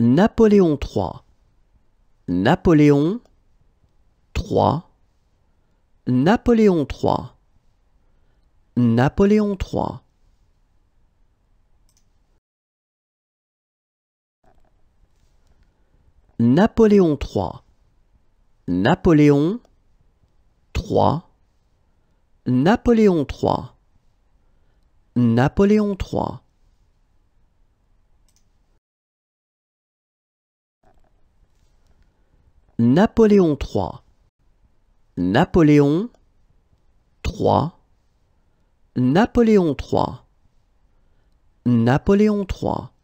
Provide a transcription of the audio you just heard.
Napoléon III. Napoléon III. Napoléon III. Napoléon III. Napoléon III. Napoléon III. Napoléon III. Napoléon Napoléon III. Napoléon III. Napoléon III. Napoléon III.